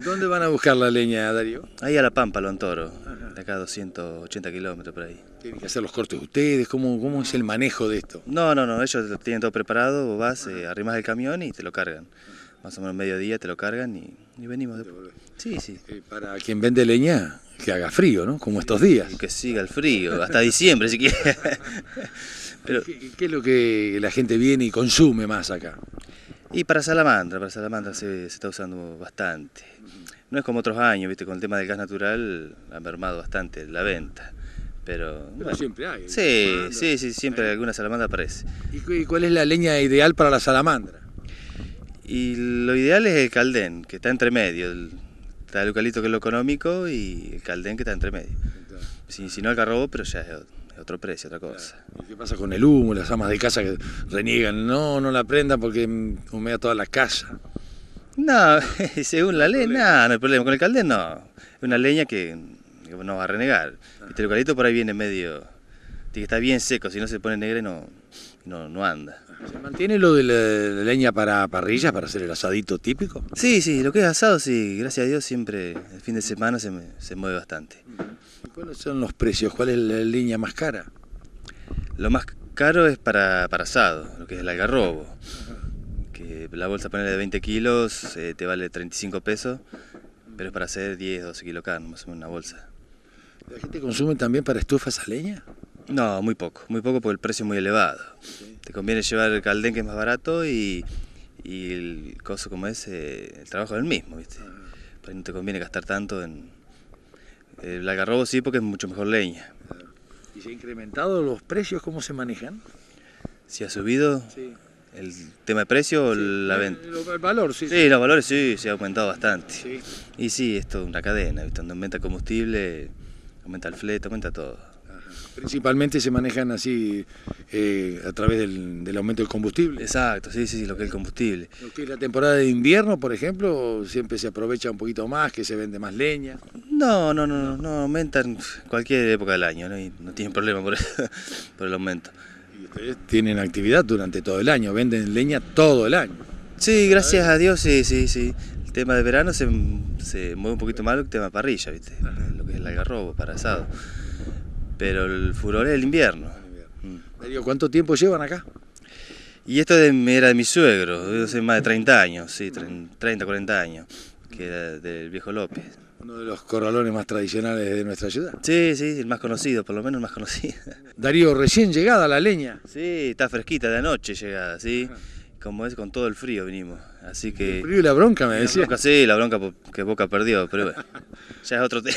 ¿Dónde van a buscar la leña, Darío? Ahí a La Pampa, lo Toro, de acá a 280 kilómetros por ahí. ¿Tienen que hacer los cortes ustedes? ¿Cómo, es el manejo de esto? No, no, no, ellos lo tienen todo preparado, vos vas, eh, arrimas el camión y te lo cargan. Más o menos mediodía te lo cargan y, venimos después. Sí, sí. Eh, para quien vende leña, que haga frío, ¿no? Como estos días. que siga el frío, hasta diciembre si quieres. Pero... ¿Qué, ¿Qué es lo que la gente viene y consume más acá? Y para salamandra, para salamandra se, está usando bastante. No es como otros años, viste, con el tema del gas natural ha mermado bastante la venta. Pero, siempre hay. Sí, sí, sí, siempre alguna salamandra aparece. ¿Y cuál es la leña ideal para la salamandra? Y lo ideal es el caldén, que está entre medio. está el eucalipto que es lo económico y el caldén que está entre medio. Si, no el carro, pero ya es otro otro precio, otra cosa. qué pasa con el humo, las amas de casa que reniegan? No, no la prendan porque humea toda la casa. No, según la ley, no hay problema. Con el caldero no. Es una leña que no va a renegar. Este El por ahí viene medio. Tiene que estar bien seco, si no se pone negro no, no, anda. ¿Se mantiene lo de leña para parrillas, para hacer el asadito típico? Sí, sí, lo que es asado, sí, gracias a Dios siempre el fin de semana se, se mueve bastante. Mm. ¿Cuáles son los precios? ¿Cuál es la línea más cara? Lo más caro es para, para asado, lo que es el algarrobo. Que la bolsa ponerle de 20 kilos eh, te vale 35 pesos, pero es para hacer 10, 12 kilos más o menos una bolsa. ¿La gente consume también para estufas a leña? No, muy poco, muy poco porque el precio es muy elevado. Te conviene llevar el caldén que es más barato y, y el coso como es, eh, el trabajo es el mismo, ¿viste? no te conviene gastar tanto en, el eh, algarrobo sí, porque es mucho mejor leña. ¿Y se han incrementado los precios? ¿Cómo se manejan? ¿Se ha subido sí. el tema de precio o la venta. El, valor, sí, sí. los valores sí, se ha aumentado bastante. Y sí, esto es una cadena, donde aumenta combustible, aumenta el flete, aumenta todo. Principalmente se manejan así eh, a través del, aumento del combustible. Exacto, sí, sí, lo que es el combustible. la temporada de invierno, por ejemplo, siempre se aprovecha un poquito más, que se vende más leña. No, no, no, no, aumentan cualquier época del año, ¿no? tienen problema por, el aumento. Y ustedes tienen actividad durante todo el año, venden leña todo el año. Sí, gracias a Dios, sí, sí, sí. El tema de verano se, se mueve un poquito más el tema parrilla, ¿viste? Lo que es el algarrobo para asado. Pero el furor es el invierno. Mm. ¿cuánto tiempo llevan acá? Y esto era de mi suegro, hace más de 30 años, sí, 30, 40 años que era del viejo López. Uno de los corralones más tradicionales de nuestra ciudad. Sí, sí, el más conocido, por lo menos el más conocido. Darío, recién llegada la leña. Sí, está fresquita de anoche llegada, sí. Como es con todo el frío vinimos, así que... El la bronca, me decía. sí, la bronca que Boca perdió, pero bueno, ya es otro tema.